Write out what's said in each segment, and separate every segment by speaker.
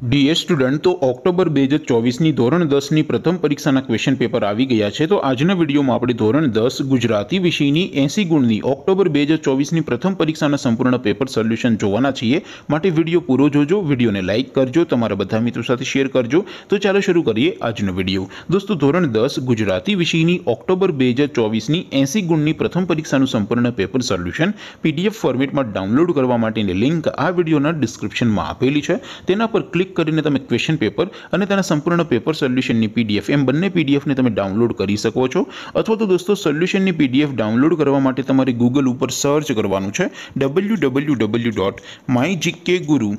Speaker 1: DA student તો October 2024 ની ધોરણ 10 ની પ્રથમ પરીક્ષા નું ક્વેશ્ચન પેપર આવી ગયું છે તો આજનો વિડિયોમાં આપણે ધોરણ 10 ગુજરાતી વિષયની 80 ગુણની ઓક્ટોબર 2024 ની પ્રથમ પરીક્ષાનું સંપૂર્ણ પેપર સોલ્યુશન જોવાના છે માટે વિડિયો પૂરો જોજો વિડિયોને લાઈક કરજો તમારા બધા મિત્રો સાથે શેર કરજો તો ચાલો શરૂ કરીએ આજનો વિડિયો દોસ્તો ધોરણ 10 ગુજરાતી વિષયની ઓક્ટોબર 2024 ની 80 ગુણની પ્રથમ પરીક્ષાનું સંપૂર્ણ પેપર સોલ્યુશન પીડીએફ ફોર્મેટમાં ડાઉનલોડ કરવા માટેની લિંક આ વિડિયોના ડિસ્ક્રિપ્શનમાં આપેલી છે તેના પર ક્લિક કરીને તમે ક્વેશ્ચન પેપર અને તેના સંપૂર્ણ પેપર સોલ્યુશન ની પીડીએફ એમ બંને પીડીએફ ને તમે ડાઉનલોડ કરી શકો છો અથવા તો દોસ્તો સોલ્યુશન ની પીડીએફ ડાઉનલોડ કરવા માટે તમારે Google ઉપર સર્ચ કરવાનું છે www.mygkguru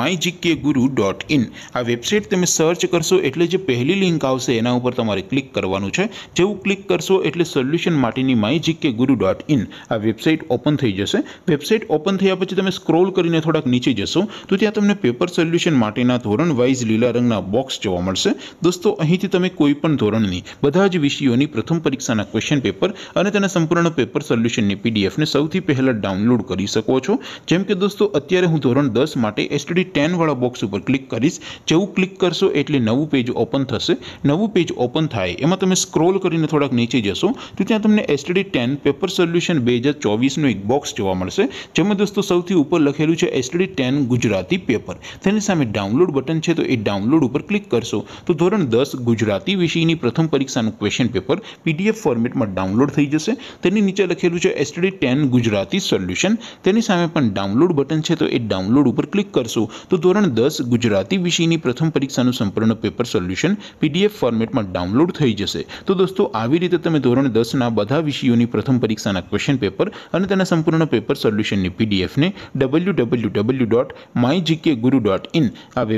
Speaker 1: mygkguru.in આ વેબસાઈટ તમે સર્ચ કરશો એટલે જે પહેલી લિંક આવશે તેના ઉપર તમારે ક્લિક કરવાનું છે જેવું ક્લિક કરશો એટલે સોલ્યુશન માટેની mygkguru.in આ વેબસાઈટ ઓપન થઈ જશે વેબસાઈટ ઓપન થઈયા પછી તમે સ્ક્રોલ કરીને થોડક નીચે જશો તો ત્યાં તમને પેપર સોલ્યુશન માટે ધોરણ वाइज લીલરંગના બોક્સ જોવા મળશે દોસ્તો અહીંથી તમે કોઈ પણ ધોરણની બધા જ વિષયોની પ્રથમ પરીક્ષાના ક્વેશ્ચન પેપર અને તેના સંપૂર્ણનો પેપર સોલ્યુશનની પીડીએફ ને સૌથી પહેલા ડાઉનલોડ કરી શકો છો જેમ કે દોસ્તો અત્યારે હું ધોરણ 10 માટે STD 10 વાળો બોક્સ ઉપર ક્લિક કરીશ જેવું ક્લિક કરશો એટલે નવું પેજ ઓપન થશે નવું પેજ ઓપન થાય એમાં તમે સ્ક્રોલ કરીને થોડક નીચે જશો તો ત્યાં તમને STD 10 પેપર સોલ્યુશન 2024 નો એક બોક્સ જોવા મળશે જેમ કે દોસ્તો સૌથી ઉપર લખેલું છે STD 10 ગુજરાતી પેપર તેની સામે ડાઉનલોડ બટન છે તો એ ડાઉનલોડ ઉપર ક્લિક કરશું તો ધોરણ 10 ગુજરાતી વિષયની પ્રથમ પરીક્ષાનું ક્વેશ્ચન પેપર પીડીએફ ફોર્મેટમાં ડાઉનલોડ થઈ જશે તેની નીચે લખેલું છે STD 10 ગુજરાતી સોલ્યુશન તેની સામે પણ ડાઉનલોડ બટન છે તો એ ડાઉનલોડ ઉપર ક્લિક કરશું તો ધોરણ 10 ગુજરાતી વિષયની પ્રથમ પરીક્ષાનું સંપૂર્ણ પેપર સોલ્યુશન પીડીએફ ફોર્મેટમાં ડાઉનલોડ થઈ જશે તો દોસ્તો આવી રીતે તમે ધોરણ 10 ના બધા વિષયોની પ્રથમ પરીક્ષાના ક્વેશ્ચન પેપર અને તેના સંપૂર્ણના પેપર સોલ્યુશનની પીડીએફ ને www.mygkguru.in હવે